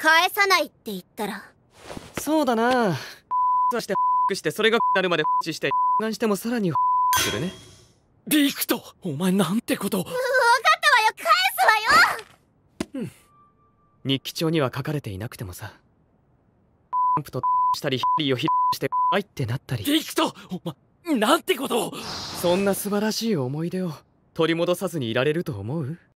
返さないって言ったらそうだな そして してそれが なるまでして何してもさらにするねビクトお前なんてこと分かったわよ返すわよ、日記帳には書かれていなくてもさンプとしたりヒリをヒッして愛ってなったりビクトお前なんてことそんな素晴らしい思い出を取り戻さずにいられると思う